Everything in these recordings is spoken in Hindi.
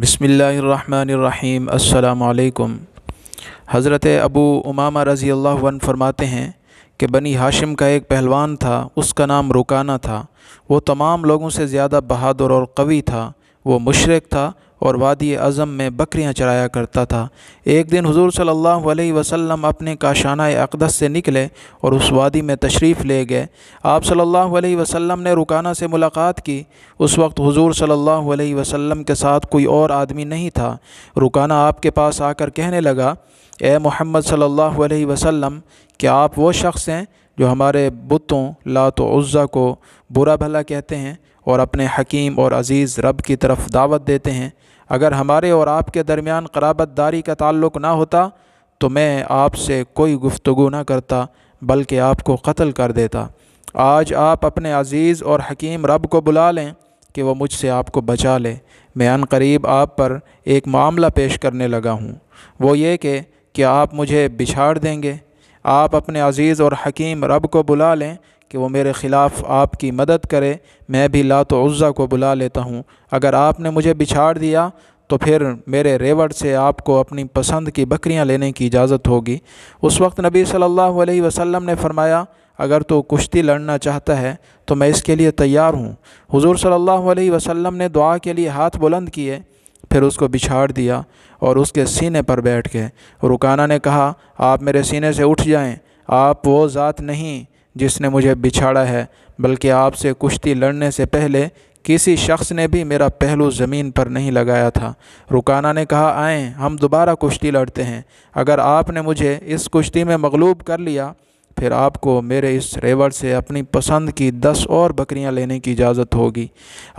बसमीम् अल्लाम हज़रत अबू उमामा रज़ी अल्लाह फरमाते हैं कि बनी हाशिम का एक पहलवान था उसका नाम रुकाना था वो तमाम लोगों से ज़्यादा बहादुर और कवी था वो मुशरक था और वादी अज़म में बकरियां चराया करता था एक दिन हुजूर सल्लल्लाहु अलैहि वसल्लम अपने काशाना अकदस से निकले और उस वादी में तशरीफ़ ले गए आप सल्लल्लाहु अलैहि वसल्लम ने रुकाना से मुलाकात की उस वक्त हुजूर सल्लल्लाहु अलैहि वसल्लम के साथ कोई और आदमी नहीं था रुकाना आपके पास आकर कहने लगा ए मोहम्मद सल्लल्लाहु अलैहि वसल्लम क्या आप वो शख्स हैं जो हमारे बुतों लात उज़्ज़ा को बुरा भला कहते हैं और अपने हकीम और अज़ीज़ रब की तरफ दावत देते हैं अगर हमारे और आपके दरमियान कराबत दारी का ताल्लुक़ ना होता तो मैं आपसे कोई गुफ्तु ना करता बल्कि आपको कत्ल कर देता आज आप अपने अज़ीज़ और हकीम रब को बुला लें कि वह मुझसे आपको बचा ले मैं अन करीब आप पर एक मामला पेश करने लगा हूँ वो ये कि क्या आप मुझे बिछाड़ देंगे आप अपने अज़ीज़ और हकीम रब को बुला लें कि वो मेरे ख़िलाफ़ आपकी मदद करे मैं भी लात उज़ा को बुला लेता हूँ अगर आपने मुझे बिछाड़ दिया तो फिर मेरे रेवट से आपको अपनी पसंद की बकरियाँ लेने की इजाज़त होगी उस वक्त नबी सल्लल्लाहु अलैहि वसल्लम ने फरमाया अगर तो कुश्ती लड़ना चाहता है तो मैं इसके लिए तैयार हूँ हुजूर सल्लल्लाहु अलैहि वसल्लम ने दुआ के लिए हाथ बुलंद किए फिर उसको बिछाड़ दिया और उसके सीने पर बैठ गए रुकाना ने कहा आप मेरे सीने से उठ जाएं आप वो ज़ात नहीं जिसने मुझे बिछाड़ा है बल्कि आपसे कुश्ती लड़ने से पहले किसी शख्स ने भी मेरा पहलू ज़मीन पर नहीं लगाया था रुकाना ने कहा आएँ हम दोबारा कुश्ती लड़ते हैं अगर आपने मुझे इस कुश्ती में मगलूब कर लिया फिर आपको मेरे इस रेवर से अपनी पसंद की दस और बकरियां लेने की इजाज़त होगी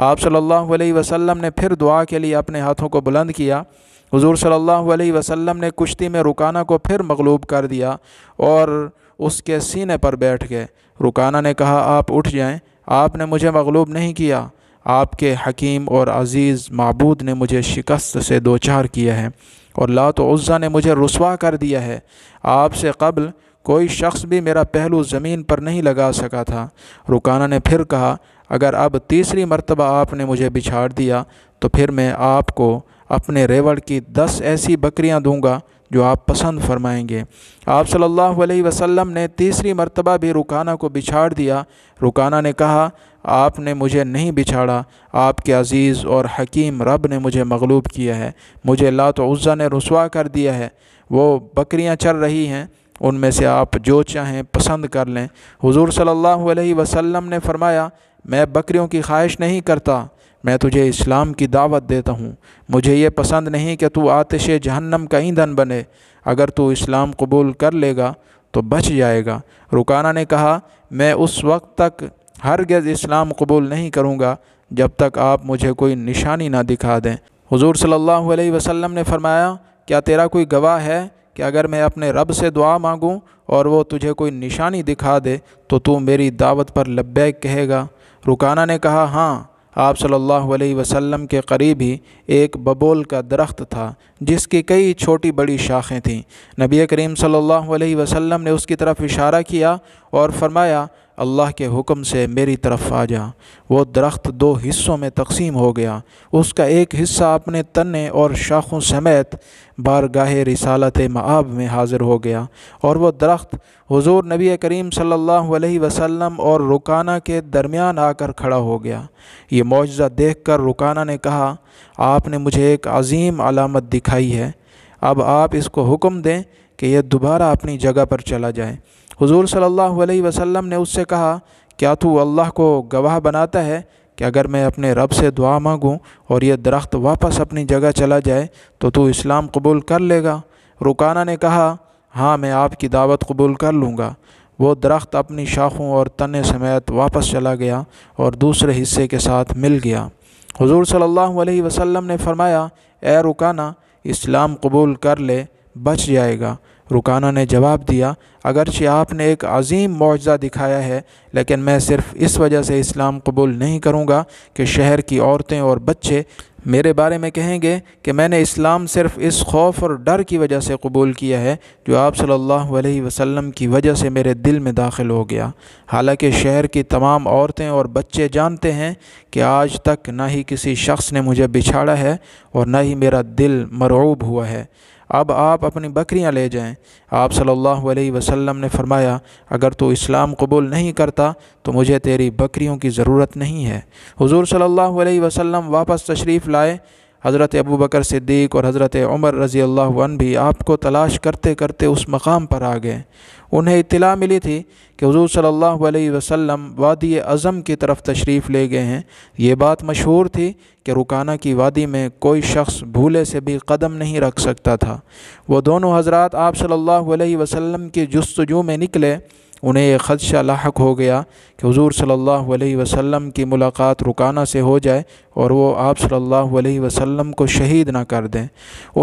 आप सल्लल्लाहु अलैहि वसल्लम ने फिर दुआ के लिए अपने हाथों को बुलंद किया हुजूर सल्लल्लाहु अलैहि वसल्लम ने कुश्ती में रुकाना को फिर मगलूब कर दिया और उसके सीने पर बैठ गए रुकाना ने कहा आप उठ जाएं आपने मुझे मगलूब नहीं किया आपके हकीम और अज़ीज़ मबूद ने मुझे शिकस्त से दो चार किया है और लात उज़ा ने मुझे रसवा कर दिया है आपसे कबल कोई शख्स भी मेरा पहलू ज़मीन पर नहीं लगा सका था रुकाना ने फिर कहा अगर अब तीसरी मरतबा आपने मुझे बिछाड़ दिया तो फिर मैं आपको अपने रेवड़ की दस ऐसी बकरियां दूंगा जो आप पसंद फरमाएंगे आप सल्लल्लाहु अलैहि वसल्लम ने तीसरी मर्तबा भी रुकाना को बिछाड़ दिया रुकाना ने कहा आपने मुझे नहीं बिछाड़ा आपके अज़ीज़ और हकीम रब ने मुझे मगलूब किया है मुझे लात उज़्ज़ा ने रसवा कर दिया है वो बकरियां चल रही हैं उनमें से आप जो चाहें पसंद कर लें हुजूर सल्लल्लाहु अलैहि वसल्लम ने फरमाया मैं बकरियों की ख्वाहिश नहीं करता मैं तुझे इस्लाम की दावत देता हूँ मुझे ये पसंद नहीं कि तू आतिश जहन्नम का ईंधन बने अगर तू इस्लाम कबूल कर लेगा तो बच जाएगा रुकाना ने कहा मैं उस वक्त तक हरगज़ इस्लाम कबूल नहीं करूँगा जब तक आप मुझे कोई निशानी ना दिखा दें हुजूर सल्लल्लाहु अलैहि वसल्लम ने फरमाया क्या तेरा कोई गवाह है कि अगर मैं अपने रब से दुआ मांगूं और वो तुझे कोई निशानी दिखा दे तो तू मेरी दावत पर लब्बैक कहेगा रुकाना ने कहा हाँ आप सल्लल्लाहु अलैहि वसल्लम के करीब ही एक बबोल का दरख्त था जिसकी कई छोटी बड़ी शाखें थीं नबी करीम सल्लल्लाहु अलैहि वसल्लम ने उसकी तरफ इशारा किया और फरमाया अल्लाह के हुक्म से मेरी तरफ आ जा वो दरख्त दो हिस्सों में तकसीम हो गया उसका एक हिस्सा अपने तने और शाखों समेत बारगाह रिसालत मआब में हाज़िर हो गया और वह दरख्त हज़ूर नबी करीम सल्लल्लाहु अलैहि वसल्लम और रुकाना के दरमियान आकर खड़ा हो गया ये मुआजा देख कर रुकाना ने कहा आपने मुझे एक अजीम अलामत दिखाई है अब आप इसको हुक्म दें कि यह दोबारा अपनी जगह पर चला जाए हुजूर सल्लल्लाहु अलैहि वसल्लम ने उससे कहा क्या तू अल्लाह को गवाह बनाता है कि अगर मैं अपने रब से दुआ मांगूँ और यह दरख्त वापस अपनी जगह चला जाए तो तू इस्लाम कबूल कर लेगा रुकाना ने कहा हाँ मैं आपकी दावत कबूल कर लूँगा वो दरख्त अपनी शाखों और तने समेत वापस चला गया और दूसरे हिस्से के साथ मिल गया हुजूर सल्लल्लाहु अलैहि वसल्लम ने फरमाया ए रुकाना इस्लाम कबूल कर ले बच जाएगा रुकाना ने जवाब दिया अगरचे आपने एक अजीम मुआजा दिखाया है लेकिन मैं सिर्फ इस वजह से इस्लाम कबूल नहीं करूँगा कि शहर की औरतें और बच्चे मेरे बारे में कहेंगे कि मैंने इस्लाम सिर्फ इस खौफ और डर की वजह से कबूल किया है जो आप सल्लल्लाहु अलैहि वसल्लम की वजह से मेरे दिल में दाखिल हो गया हालांकि शहर की तमाम औरतें और बच्चे जानते हैं कि आज तक ना ही किसी शख्स ने मुझे बिछाड़ा है और ना ही मेरा दिल मरूब हुआ है अब आप अपनी बकरियां ले जाएं आप सल्लल्लाहु अलैहि वसल्लम ने फरमाया अगर तू इस्लाम कबूल नहीं करता तो मुझे तेरी बकरियों की ज़रूरत नहीं है हुजूर सल्लल्लाहु अलैहि वसल्लम वापस तशरीफ़ लाए हज़रत अबू बकर सिद्दीक और हज़रत उमर रज़ी अल्लाह भी आपको तलाश करते करते उस मकाम पर आ गए उन्हें इतला मिली थी कि हजूर सल्ला वसम वादी अज़म की तरफ तशरीफ़ ले गए हैं ये बात मशहूर थी कि रुकाना की वादी में कोई शख्स भूले से भी कदम नहीं रख सकता था वो दोनों हजरात आप सल्लल्लाहु अलैहि वसल्लम की जस्तजू में निकले उन्हें यह ख़दशा लाक हो गया कि हजूर सल्ला वसम की मुलाकात रुकाना से हो जाए और वो आप सल्ला वसम को शहीद ना कर दें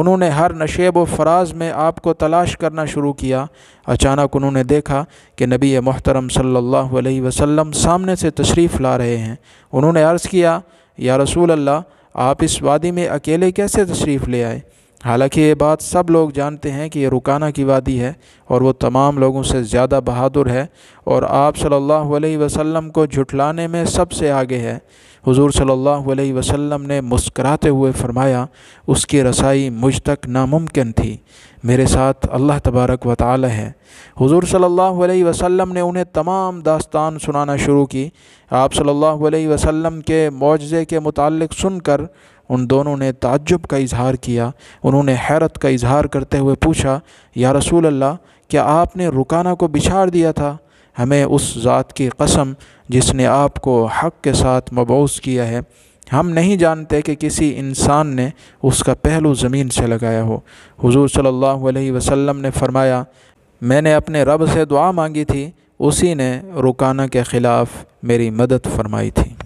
उन्होंने हर नशेब व फराज में आपको तलाश करना शुरू किया अचानक उन्होंने देखा कि नबी मोहतरम सल्ला वसम सामने से तशरीफ़ ला रहे हैं उन्होंने अर्ज़ किया या रसूल अल्लाह आप इस वादी में अकेले कैसे तशरीफ़ ले आए हालांकि ये बात सब लोग जानते हैं कि ये रुकाना की वादी है और वो तमाम लोगों से ज़्यादा बहादुर है और आप सल्लल्लाहु अलैहि वसल्लम को झुठलाने में सबसे आगे है हुजूर सल्लल्लाहु अलैहि वसल्लम ने मुस्कराते हुए फरमाया उसकी रसाई मुझ तक नामुमकिन थी मेरे साथ अल्लाह तबारक व ताल है हुजूर सल्लल्लाहु अलैहि वसल्लम ने उन्हें तमाम दास्तान सुनाना शुरू की आप सल्लल्लाहु अलैहि वसल्लम के मुआजे के मुतालिक सुनकर उन दोनों ने ताज्जुब का इजहार किया उन्होंने हैरत का इजहार करते हुए पूछा या रसूल अल्लाह क्या आपने रुकाना को बिछाड़ दिया था हमें उस ज़ात की कसम जिसने आपको हक़ के साथ मबूस किया है हम नहीं जानते कि किसी इंसान ने उसका पहलू ज़मीन से लगाया हो हुजूर सल्लल्लाहु अलैहि वसल्लम ने फरमाया मैंने अपने रब से दुआ मांगी थी उसी ने रुकाना के ख़िलाफ़ मेरी मदद फरमाई थी